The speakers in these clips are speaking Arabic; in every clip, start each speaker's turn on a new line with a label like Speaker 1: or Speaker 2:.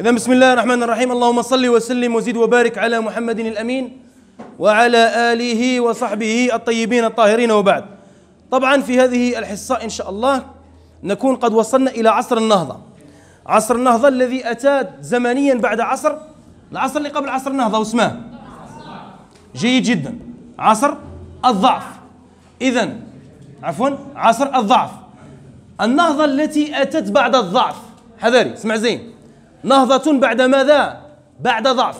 Speaker 1: إذا بسم الله الرحمن الرحيم اللهم صل وسلم وزد وبارك على محمد الأمين وعلى آله وصحبه الطيبين الطاهرين وبعد طبعا في هذه الحصة إن شاء الله نكون قد وصلنا إلى عصر النهضة عصر النهضة الذي أتى زمنيا بعد عصر العصر اللي قبل عصر النهضة واسمه جيد جدا عصر الضعف إذا عفوا عصر الضعف النهضة التي أتت بعد الضعف حذري اسمع زين نهضة بعد ماذا؟ بعد ضعف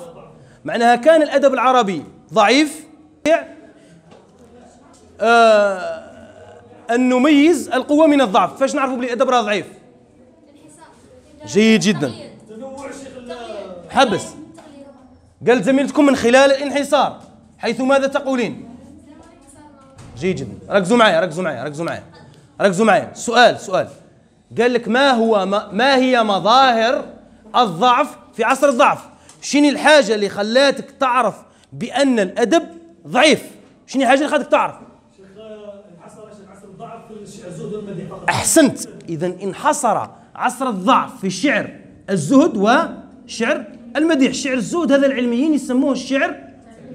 Speaker 1: معناها كان الأدب العربي ضعيف آه أن نميز القوة من الضعف فاش نعرفوا بلي الأدب راه ضعيف جيد جدا حبس قال زميلتكم من خلال الانحصار حيث ماذا تقولين جيد جدا ركزوا معايا ركزوا معايا ركزوا معايا ركزوا معايا سؤال سؤال قال لك ما هو ما, ما هي مظاهر الضعف في عصر الضعف شنو الحاجة اللي خلاتك تعرف بأن الأدب ضعيف شنو الحاجة اللي خلاتك تعرف أحسنت إذا انحصر عصر الضعف في الشعر الزهد وشعر المديح شعر الزهد هذا العلميين يسموه الشعر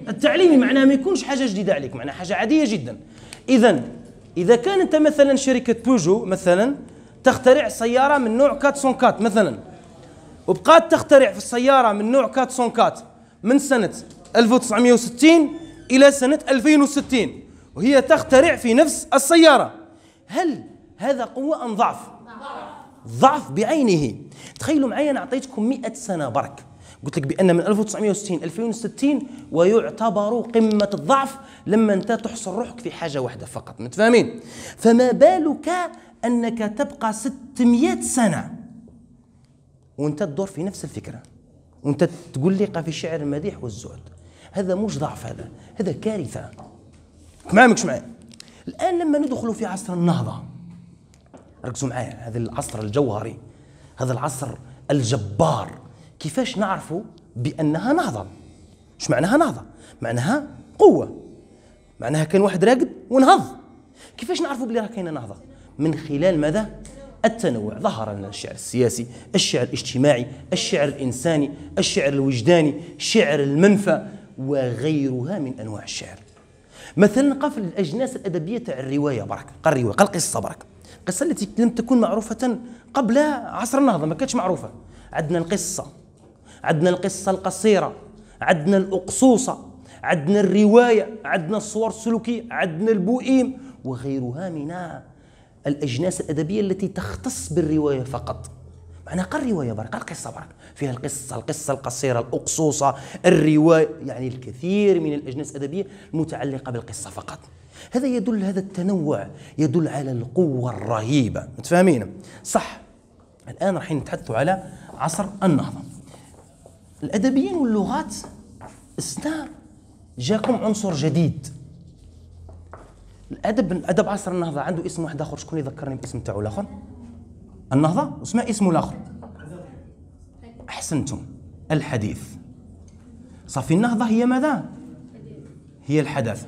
Speaker 1: التعليمي معناه ما يكونش حاجة جديدة عليك معناه حاجة عادية جدا إذا إذا كان أنت مثلا شركة بوجو مثلا تخترع سيارة من نوع 404 مثلا وبقات تخترع في السيارة من نوع كاتسون كات من سنة 1960 إلى سنة 2060 وهي تخترع في نفس السيارة هل هذا قوة أم ضعف؟ ضعف بعينه تخيلوا معي أنا أعطيتكم 100 سنة برك قلت لك بأن من 1960 2060 ويعتبر قمة الضعف لما أنت تحصر روحك في حاجة واحدة فقط متفاهمين؟ فما بالك أنك تبقى 600 سنة وانت تدور في نفس الفكره وانت تقول لي في الشعر المديح والزهد هذا مش ضعف هذا هذا كارثه معايا ماكش معايا الان لما ندخل في عصر النهضه ركزوا معايا هذا العصر الجوهري هذا العصر الجبار كيفاش نعرفوا بانها نهضه مش معناها نهضه معناها قوه معناها كان واحد راقد ونهض كيفاش نعرفوا بلي راه كاينه نهضه من خلال ماذا التنوع ظهر لنا الشعر السياسي الشعر الاجتماعي الشعر الإنساني الشعر الوجداني شعر المنفى وغيرها من أنواع الشعر مثلا قفل الأجناس الأدبية تاع الرواية برك قال الرواية قال القصة برك القصة التي لم تكن معروفة قبل عصر النهضة ما كانتش معروفة عندنا القصة عندنا القصة القصيرة عندنا الأقصوصة عندنا الرواية عندنا الصور السلوكية عندنا البوئيم وغيرها من الأجناس الأدبية التي تختص بالرواية فقط معناها قال رواية برك قصة برك فيها القصة القصة القصيرة الأقصوصة الرواية يعني الكثير من الأجناس الأدبية المتعلقة بالقصة فقط هذا يدل هذا التنوع يدل على القوة الرهيبة متفاهمين صح الآن راح نتحدثوا على عصر النهضة الأدبيين واللغات استار جاكم عنصر جديد الادب ادب عصر النهضه عنده اسم واحد اخر شكون يذكرني باسم تاعو الاخر النهضه وسمع اسمه الاخر احسنتم الحديث صافي النهضه هي ماذا هي الحداثه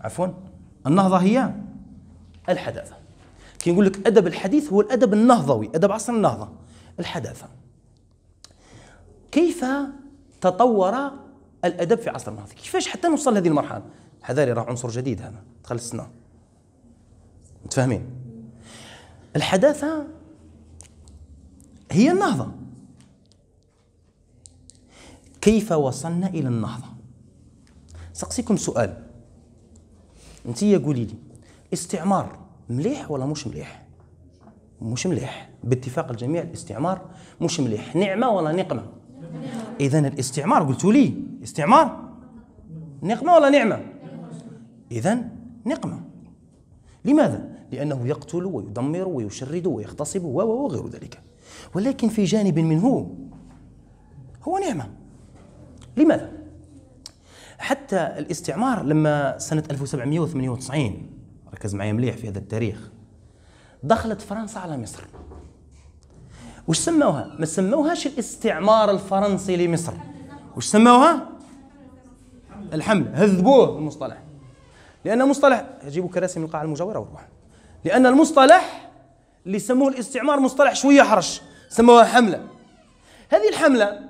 Speaker 1: عفوا النهضه هي الحداثه كي نقول لك ادب الحديث هو الادب النهضوي ادب عصر النهضه الحداثه كيف تطور الادب في عصر النهضه كيفاش حتى نوصل لهذه المرحله حذاري راه عنصر جديد هذا خلصنا متفاهمين الحداثه هي النهضه كيف وصلنا الى النهضه سقسيكم سؤال انت قولي لي استعمار مليح ولا مش مليح مش مليح باتفاق الجميع الاستعمار مش مليح نعمه ولا نقمه اذا الاستعمار قلتوا لي استعمار نقمه ولا نعمه اذا نقمة لماذا؟ لأنه يقتل ويدمر ويشرد ويغتصب وغير ذلك ولكن في جانب منه هو نعمة لماذا؟ حتى الاستعمار لما سنة 1798 ركز معي مليح في هذا التاريخ دخلت فرنسا على مصر وش سموها؟ ما سموهاش الاستعمار الفرنسي لمصر وش سموها؟ الحملة هذبوه المصطلح لأن مصطلح يجيبوا كراسي من القاعة المجاورة وروح لأن المصطلح اللي سموه الاستعمار مصطلح شوية حرش سموها حملة هذه الحملة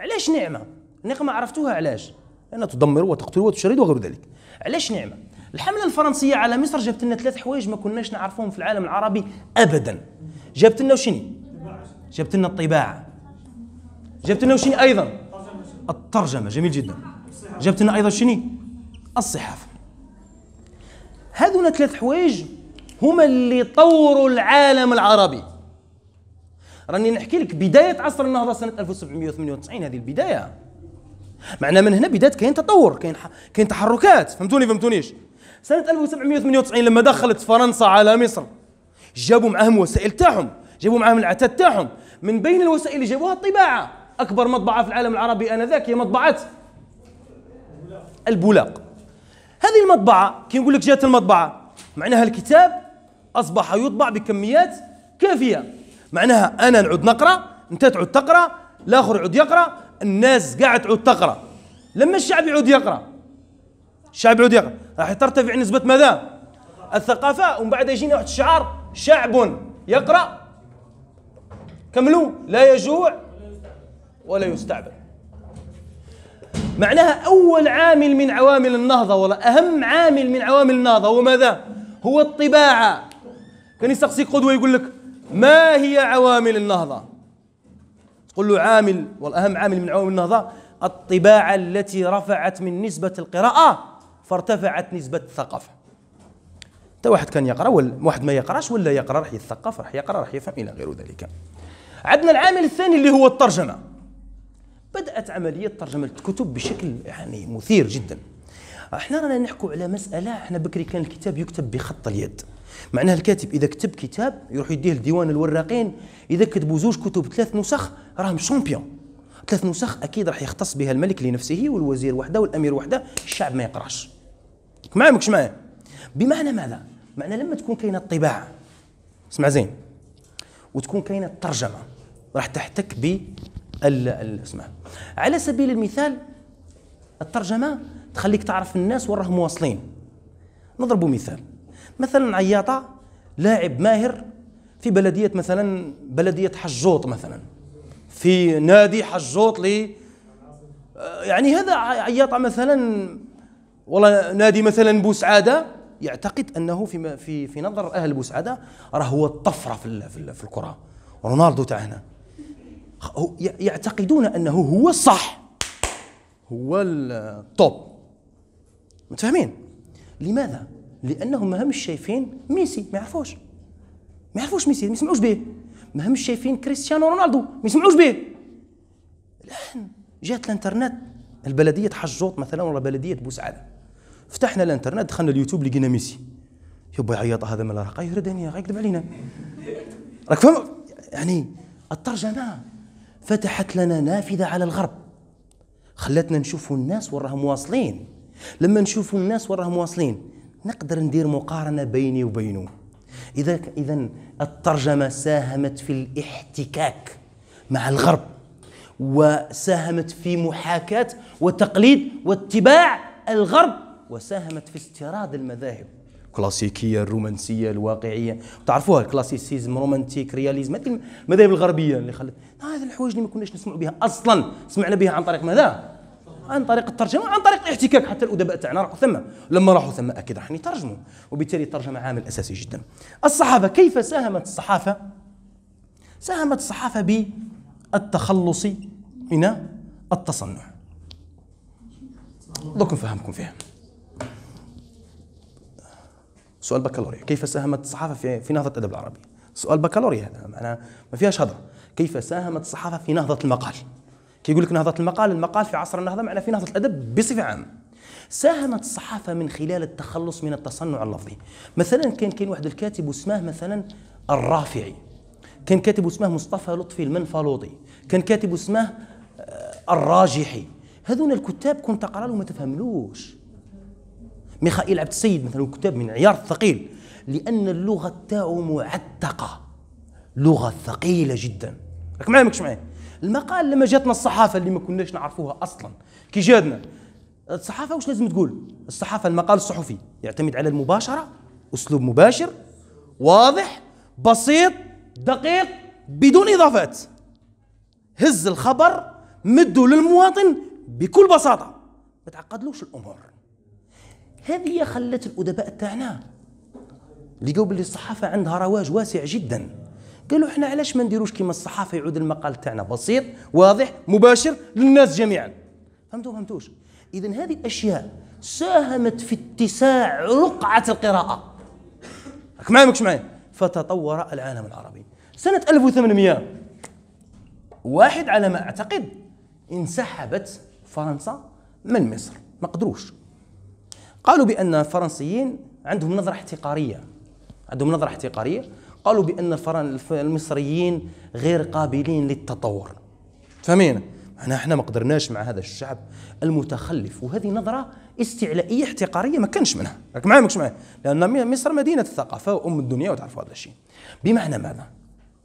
Speaker 1: علاش نعمة؟ النقمة عرفتوها علاش؟ لأنها تدمر وتقتل وتشرد وغير ذلك علاش نعمة؟ الحملة الفرنسية على مصر جابت لنا ثلاث حوايج ما كناش نعرفهم في العالم العربي أبدا جابت لنا وشني؟ جابت لنا الطباعة جابت لنا وشني أيضا؟ الترجمة جميل جدا جابت لنا أيضا شني؟ الصحافة هذولا ثلاث حوايج هما اللي طوروا العالم العربي راني نحكي لك بدايه عصر النهضه سنه 1798 هذه البدايه معنا من هنا بدايه كاين تطور كاين ح... كاين تحركات فهمتوني فهمتونيش سنه 1798 لما دخلت فرنسا على مصر جابوا معاهم وسائل تاعهم جابوا معاهم العتاد تاعهم من بين الوسائل اللي جابوها الطباعه اكبر مطبعه في العالم العربي انذاك هي مطبعه البولاق هذه المطبعة كي نقول لك جات المطبعة معناها الكتاب أصبح يطبع بكميات كافية معناها أنا نعود نقرأ أنت تعود تقرأ الآخر يعود يقرأ الناس قاعد تعود تقرأ لما الشعب يعود يقرأ الشعب يعود يقرأ راح ترتفع نسبة ماذا؟ الثقافة ومن بعد يجينا واحد الشعار شعب يقرأ كملوا لا يجوع ولا يستعبد معناها أول عامل من عوامل النهضة ولا أهم عامل من عوامل النهضة هو ماذا؟ هو الطباعة كان يستقصي قدوة يقول لك ما هي عوامل النهضة؟ تقول له عامل والأهم عامل من عوامل النهضة الطباعة التي رفعت من نسبة القراءة فارتفعت نسبة الثقافة حتى واحد كان يقرا ولا واحد ما يقراش ولا يقرا راح يتثقف راح يقرا راح يفهم الى غير ذلك عندنا العامل الثاني اللي هو الترجمه بدأت عملية ترجمة الكتب بشكل يعني مثير جدا احنا رانا نحكوا على مسألة احنا بكري كان الكتاب يكتب بخط اليد معناها الكاتب إذا كتب كتاب يروح يديه لديوان الوراقين إذا كتبوا زوج كتب ثلاث نسخ راهم شامبيون ثلاث نسخ أكيد راح يختص بها الملك لنفسه والوزير وحده والأمير وحده الشعب ما يقراش معايا ماكش معايا بمعنى ماذا؟ معنى لما تكون كاينة الطباعة اسمع زين وتكون كاينة الترجمة راح تحتك ب الاسماء على سبيل المثال الترجمه تخليك تعرف الناس وين راهم واصلين نضرب مثال مثلا عياطه لاعب ماهر في بلديه مثلا بلديه حجوط مثلا في نادي حجوط لي يعني هذا عياطه مثلا والله نادي مثلا بوسعاده يعتقد انه في في في نظر اهل بوسعاده راه هو الطفره في في الكره رونالدو تاعنا يعتقدون انه هو الصح هو التوب متفاهمين لماذا لانهم ما همش شايفين ميسي ما يعرفوش ما يعرفوش ميسي ما يسمعوش به ما همش شايفين كريستيانو رونالدو ما يسمعوش به الان جات الانترنت البلديه حجوط مثلا ولا بلديه بوسعاده فتحنا الانترنت دخلنا اليوتيوب لقينا ميسي يبا يعيط هذا من راه يردني يكذب علينا راك فاهم يعني الترجمه فتحت لنا نافذة على الغرب خلتنا نشوفوا الناس وراهم واصلين لما نشوفوا الناس وراهم واصلين نقدر ندير مقارنة بيني وبينه إذا إذا الترجمة ساهمت في الاحتكاك مع الغرب وساهمت في محاكاة وتقليد واتباع الغرب وساهمت في استيراد المذاهب الكلاسيكيه الرومانسيه الواقعيه تعرفوها الكلاسيسيزم رومانتيك رياليزم هذه المذاهب الغربيه اللي خلت هذه الحوايج اللي ما كناش نسمعوا بها اصلا سمعنا بها عن طريق ماذا عن طريق الترجمه عن طريق الاحتكاك حتى الادباء تاعنا راحوا ثم لما راحوا ثم اكيد راح يترجموا وبالتالي الترجمه عامل اساسي جدا الصحافه كيف ساهمت الصحافه ساهمت الصحافه بالتخلص من التصنع دوك نفهمكم فيها سؤال بكالوريا كيف ساهمت الصحافه في في نهضه الادب العربي سؤال بكالوريا هذا معناه ما فيهاش هضره كيف ساهمت الصحافه في نهضه المقال كي يقول لك نهضه المقال المقال في عصر النهضه معناه في نهضه الادب بصفه عامه ساهمت الصحافة من خلال التخلص من التصنع اللفظي مثلا كان كاين واحد الكاتب اسمه مثلا الرافعي كان كاتب اسمه مصطفى لطفي المنفلوطي كان كاتب اسمه آه، الراجحي هذون الكتاب كنت اقرا لهم ما تفهملوش ميخائيل عبد السيد مثلا كتاب من عيار ثقيل لان اللغه تاعو معتقه لغه ثقيله جدا راك معايا ماكش معايا المقال لما جاتنا الصحافه اللي ما كناش نعرفوها اصلا كي جاتنا الصحافه واش لازم تقول الصحافه المقال الصحفي يعتمد على المباشره اسلوب مباشر واضح بسيط دقيق بدون اضافات هز الخبر مده للمواطن بكل بساطه ما تعقدلوش الامور هذه خلت الادباء تاعنا اللي قالوا باللي الصحافه عندها رواج واسع جدا قالوا احنا علاش ما نديروش كيما الصحافه يعود المقال تاعنا بسيط واضح مباشر للناس جميعا فهمتوا فهمتوش اذا هذه الاشياء ساهمت في اتساع رقعه القراءه راك معايا ماكش معايا فتطور العالم العربي سنه 1800 واحد على ما اعتقد انسحبت فرنسا من مصر ما قدروش قالوا بان الفرنسيين عندهم نظره احتقاريه عندهم نظره احتقاريه قالوا بان المصريين غير قابلين للتطور فهمينا احنا احنا ما قدرناش مع هذا الشعب المتخلف وهذه نظره استعلائيه احتقاريه ما كانش منها راك معايا ماكش معايا لان مصر مدينه الثقافه وام الدنيا وتعرفوا هذا الشيء بمعنى ماذا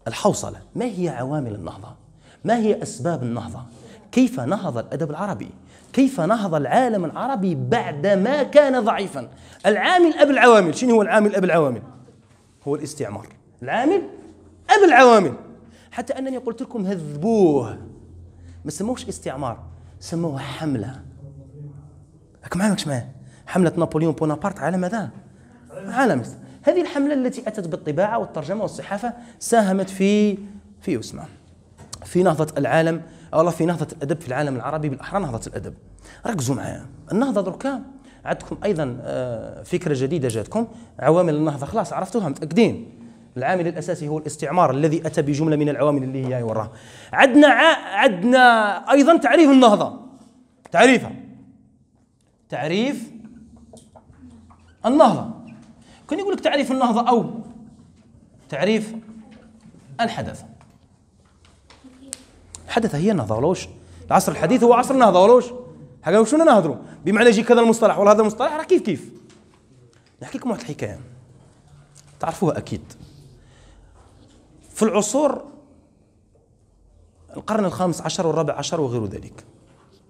Speaker 1: الحوصله ما هي عوامل النهضه ما هي اسباب النهضه كيف نهض الادب العربي كيف نهض العالم العربي بعدما كان ضعيفا العامل أب العوامل شنو هو العامل أب العوامل هو الاستعمار العامل أب العوامل حتى أنني قلت لكم هذبوه ما سموهش استعمار سموه حملة راك معايا معايا حملة نابليون بونابرت على ماذا؟ على مصر هذه الحملة التي أتت بالطباعة والترجمة والصحافة ساهمت في في اسمه في نهضة العالم والله في نهضه الادب في العالم العربي بالاحرى نهضه الادب ركزوا معايا النهضه دركا عندكم ايضا آه، فكره جديده جاتكم عوامل النهضه خلاص عرفتوها متاكدين العامل الاساسي هو الاستعمار الذي اتى بجمله من العوامل اللي هي وراه عندنا عندنا ايضا تعريف النهضه تعريفها تعريف النهضه كان يقول لك تعريف النهضه او تعريف الحدث حدث هي النهضولوش العصر الحديث هو عصر النهضولوش حاجه وشو نهضروا بمعنى يجي كذا المصطلح ولا هذا المصطلح راه كيف كيف نحكي لكم واحد الحكايه تعرفوها اكيد في العصور القرن الخامس عشر والرابع عشر وغير ذلك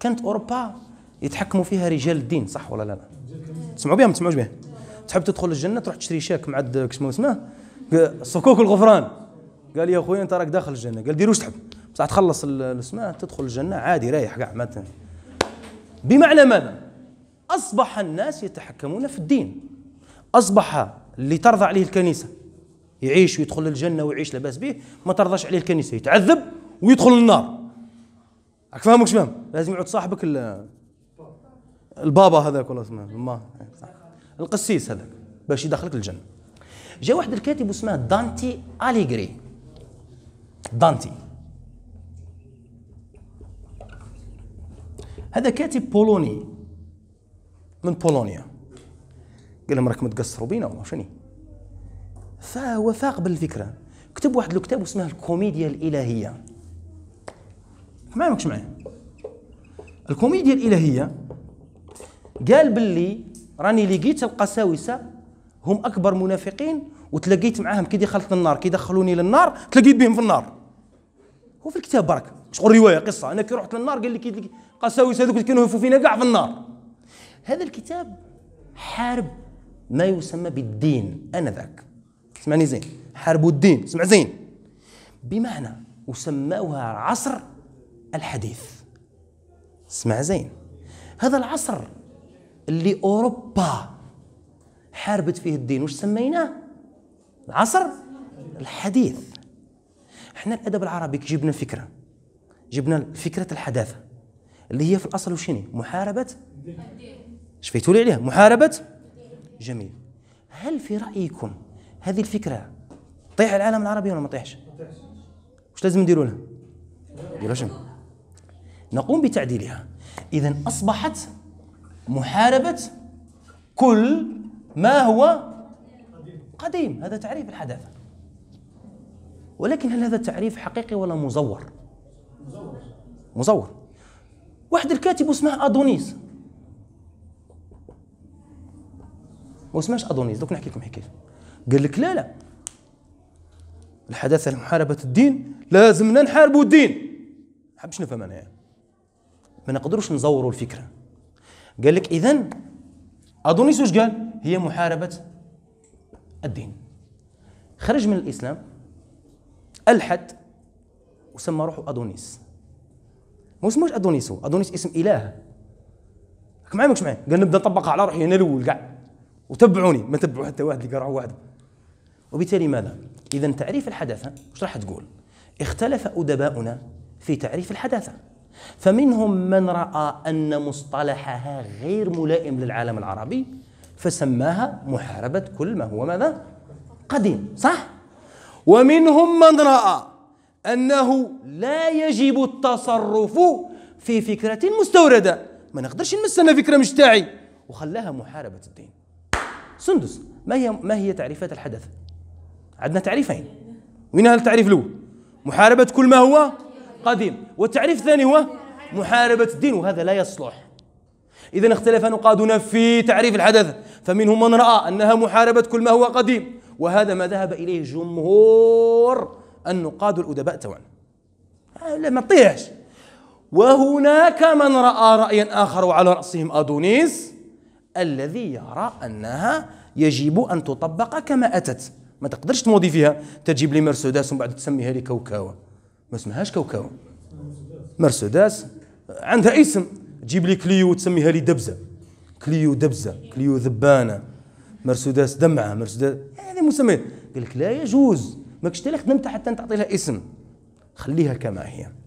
Speaker 1: كانت اوروبا يتحكموا فيها رجال الدين صح ولا لا تسمعوا بها ما تسمعوش بها تحب تدخل الجنه تروح تشري شاك مع شو اسمه صكوك الغفران قال يا خويا انت راك داخل الجنه قال دير واش تحب بصح تخلص الاسماء تدخل الجنة عادي رايح كاع ما بمعنى ماذا؟ أصبح الناس يتحكمون في الدين أصبح اللي ترضى عليه الكنيسة يعيش ويدخل الجنة ويعيش لاباس به ما ترضاش عليه الكنيسة يتعذب ويدخل النار راك فاهم واش فاهم؟ لازم يعود صاحبك البابا هذاك ولا اسمه ما القسيس هذاك باش يدخلك الجنة جاء واحد الكاتب اسمه دانتي أليغري دانتي هذا كاتب بولوني من بولونيا قال لهم راكم تقصروا بينا والله شني فهو فاق بالفكره كتب واحد الكتاب اسمه الكوميديا الالهيه ما ماكش معايا الكوميديا الالهيه قال باللي راني لقيت القساوسه هم اكبر منافقين وتلاقيت معاهم كي دخلت للنار كي دخلوني للنار تلاقيت بهم في النار هو في الكتاب برك شغل روايه قصه انا كي رحت للنار قال لي قساوسه هذوك اللي كانوا ينهفوا فينا كاع في النار هذا الكتاب حارب ما يسمى بالدين انذاك اسمعني زين حاربوا الدين اسمع زين بمعنى وسموها عصر الحديث اسمع زين هذا العصر اللي اوروبا حاربت فيه الدين وش سميناه العصر الحديث احنا الادب العربي كي جبنا فكره جبنا فكرة الحداثة اللي هي في الأصل وشيني محاربة شفيتوا لي عليها محاربة جميل هل في رأيكم هذه الفكرة طيح العالم العربي ولا ما طيحش واش لازم نديروا لها نديروا نقوم بتعديلها إذا أصبحت محاربة كل ما هو قديم هذا تعريف الحداثة ولكن هل هذا التعريف حقيقي ولا مزور مزور واحد الكاتب اسمه ادونيس ما اسمهش ادونيس دوك نحكي لكم حكايه قال لك لا لا الحداثه لمحاربه الدين لازمنا نحاربوا الدين حبش نفهم انا يعني. ما نقدروش نزوروا الفكره قال لك اذا ادونيس واش قال هي محاربه الدين خرج من الاسلام الحد وسمى روحه ادونيس ما اسموش ادونيسو ادونيس اسم اله راك معايا ماكش معايا قال نبدا نطبقها على روحي انا الاول كاع وتبعوني ما تبعوا حتى واحد اللي قرا واحد وبالتالي ماذا اذا تعريف الحداثه واش راح تقول اختلف ادباؤنا في تعريف الحداثه فمنهم من راى ان مصطلحها غير ملائم للعالم العربي فسماها محاربه كل ما هو ماذا قديم صح ومنهم من راى أنه لا يجب التصرف في فكرة مستوردة ما نقدرش نمس أنا فكرة مش تاعي وخلاها محاربة الدين سندس ما هي ما هي تعريفات الحدث؟ عندنا تعريفين وين التعريف الأول؟ محاربة كل ما هو قديم والتعريف الثاني هو محاربة الدين وهذا لا يصلح إذا اختلف نقادنا في تعريف الحدث فمنهم من رأى أنها محاربة كل ما هو قديم وهذا ما ذهب إليه جمهور النقاد والأدباء لا ما تطيحش وهناك من رأى رأيا آخر وعلى رأسهم أدونيس الذي يرى أنها يجب أن تطبق كما أتت ما تقدرش تموضي فيها تجيب لي مرسيدس ومن بعد تسميها لي كوكاوة ما اسمهاش كوكاوة مرسيدس عندها اسم تجيب لي كليو وتسميها لي دبزة كليو دبزة كليو ذبانة مرسيدس دمعة مرسيدس هذه مسميات قال لك لا يجوز ماكش قلتش خدمتها حتى تعطي لها اسم خليها كما هي